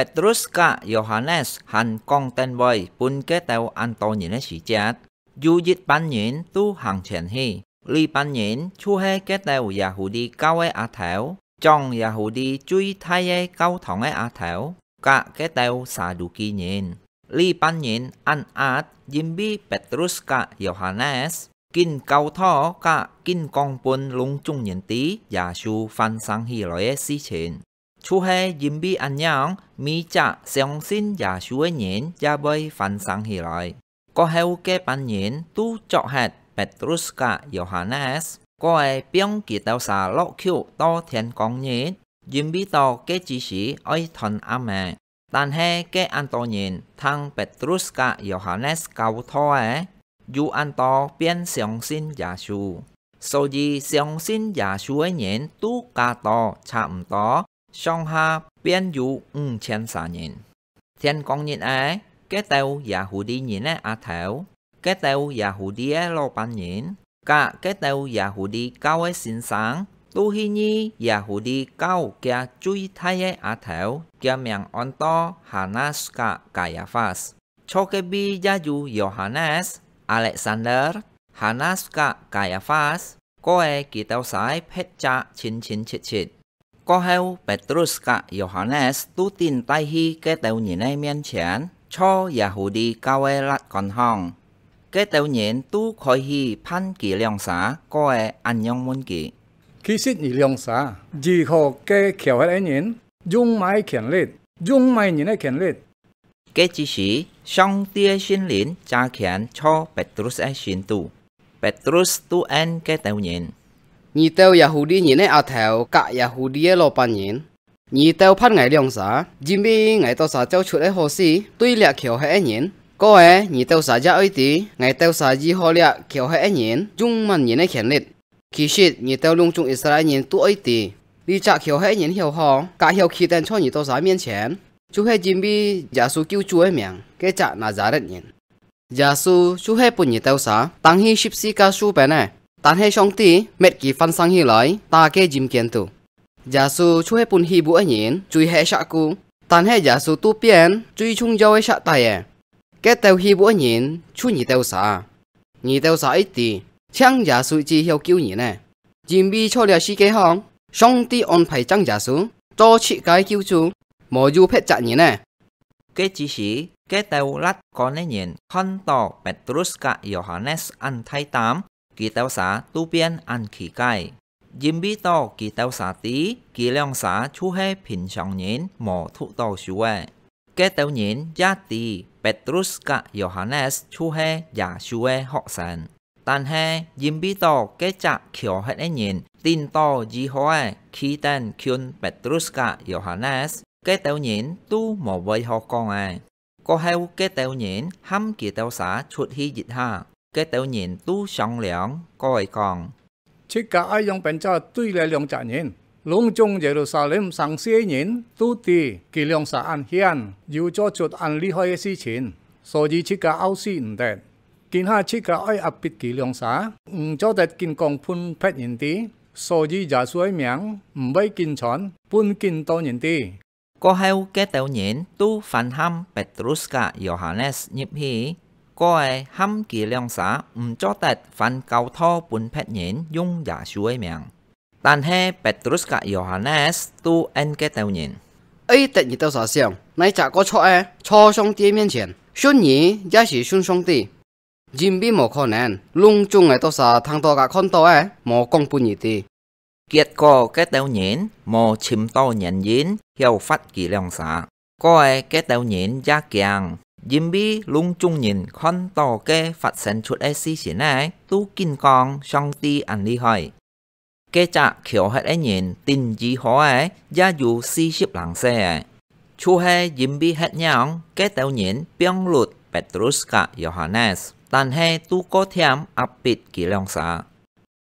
ปตรุสกาโยฮานเนสหันกองเตนบอยปุ่นเกตเตวอันโตนีในสีจัดยูยิตปันหญินตู้หังเฉินฮีลีปันหญินชูเฮเกตเตวยาฮูดีเก้าเออาแถวจองยาฮูดีจุยไทยเอเก้าถองเออาแถวกะเกตเตวซาดูกีหญินลีปันหญินอันอาดยิมบีเปตรุสกาโยฮานเนสกินเกาท้อกะกินกองปุ่นลุงจุงหญนตียาชูฟันซังฮีลอยเอซีเชน xin giả giả 주해 인비 안녕 미자 성신 야수의 년 야베 반상히라이 거해우게 반년 두 저핫 베트루스카 요하나스 거에 병 기도사 로큐 또 thiên công nhện 준비 to cái chỉ sĩ ơi thần ame tan he cái Antonin thằng Petruska Johannes cầu thoa dù an to biến xiong xin giả su sau gì xiong xin giả su ấy nhện tu ca to chạm to 上下便有五千三人。天光日哎，cái tàu Yahudi nhìn ấy à thảo, cái tàu Yahudi ấy lo bán nhìn, cả cái tàu Yahudi cao ấy sinh sáng, tu hi nhi Yahudi cao kia chui thay ấy à thảo, kia miệng on to Hanas cả Caiaphas. Cho cái bi gia Johannes, Alexander, Hanas cả Caiaphas, có ai kỳ tàu sái phết cha chín chín chín chín. có heo Petruska Johannes tu tin tay hi cái tàu nhìn ai miên chén cho Yahudi cao e lát còn hong. Cái tàu nhìn tu khỏi hi pan kỳ liang xá có e ăn nhong môn kỳ. Khi xích nhị liang xá, dì hồ cái kiểu hết ấy nhìn, dung mai khiển lết, dung mai nhìn ai khiển lết. Cái chỉ sĩ, song tia xin lĩnh cha khiển cho Petrus ai xin tu. Petrus tu en cái tàu nhìn. nhị tàu Yahudi nhìn ấy à thèo cả Yahudi lo bàn nhìn nhị tàu phát ngày liang sa, Jim bi ngày tàu xã cháu chuột ấy hồ sĩ tuy lẹ kiểu hệ nhìn có ấy nhị tàu xã gia ấy tí ngày tàu xã gì họ lẹ kiểu hệ nhìn chung màn nhìn ấy khen liệt khi shit nhị tàu lung chung Israel nhìn tu ấy tí đi chạc kiểu hệ nhìn hiểu họ cả hiểu khi tên cho nhị tàu xã miên chén chú hệ Jim bi giả su cứu chú ấy miệng cái chạc là giá đất nhìn giả su chú hệ bùn nhị tàu sa, tăng hi ship si ca su bên này tan he song ti met ki fan sang hi lai ta ke jim kien tu ja su chu he pun hi bu a nyin chui he sha ku tan he ja su tu pian chui chung jau he sha ta ye ke teu hi bu a nyin chu ni teu sa ni teu sa ít ti chang ja su chi hiao kiu ni ne jim bi cho lia shi ke hong song ti on phai chang ja su cho chi cái kiu chu mo ju phet cha ni ne ke chi shi cái tàu lát có nên nhìn khăn tỏ Petrus cả Johannes an thay tám กีเต้าสาตู้เปียนอันขี่ไก่ยิมบีโตกีเต้าสาตีกีเลียงสาชูให้ผินชองเย็นหมอทุโตช่วยแกเต้าเย็นญาตีเปตรุสกะโยฮานเนสชูให้ยาช่วยหกเสนตันให้ยิมบีโตเกจะเขียวให้ได้เย็นตินโตยี่ห้อขีเตนคินเปตรุสกะโยฮานเนสแกเต้าเย็นตู้หมอไว้หกกองไอก็ให้แกเต้าเย็นห้ำกีเต้าสาชุดฮีจิตห้า cái tàu nhìn tu song liang coi còn. Chỉ cả ai dùng bệnh cho tuy là lượng trả nhìn. Lung chung Jerusalem sáng xế nhìn tu tì kỳ lượng xã an hiền dù cho chuột an lý hơi si chín. Số gì chỉ cả áo si ẩn đẹp. Kinh ha chỉ cả ai áp bịt kỳ lượng xã. Cho đẹp kinh công phun phép nhìn tí. so gì giả suối miếng mấy kinh chón phun kinh to nhìn tí. Có heo cái tàu nhìn tu phản hâm Petruska Johannes nhịp hi có ai hâm kỳ lương cho tết phản cầu thô bốn phép nhện dùng giả suối miệng. Tàn hệ Petrus cả Johannes tu anh kết tàu nhện. ấy tật như tao sở xiềng, nay chả có cho ai, e, cho xong tia miên triển, xuân nhí, giá sĩ xuân xong tì. Jim bị mổ khó nén, lung chung ngày tao sở thằng tao cả e, con tao ấy, mổ công bùn nhị tì. Kết quả kết tàu nhện, mổ chìm tao nhận dín, hiệu phát kỳ lương xã. có ai kết tàu nhện giá kiàng, Jimmy bi lung chung nhìn con tò kê phát sinh chút ai xí xí này, tu kinh con xong ti ăn đi hỏi. Kê chạ kiểu hết ấy nhìn tin gì hóa ấy, gia dù xí xếp lặng xe ấy. Chú hê Jim hết nhau, kê tèo nhìn biong lụt Petruska Johannes. Tàn hê tu có thêm áp bịt kỳ lòng xa.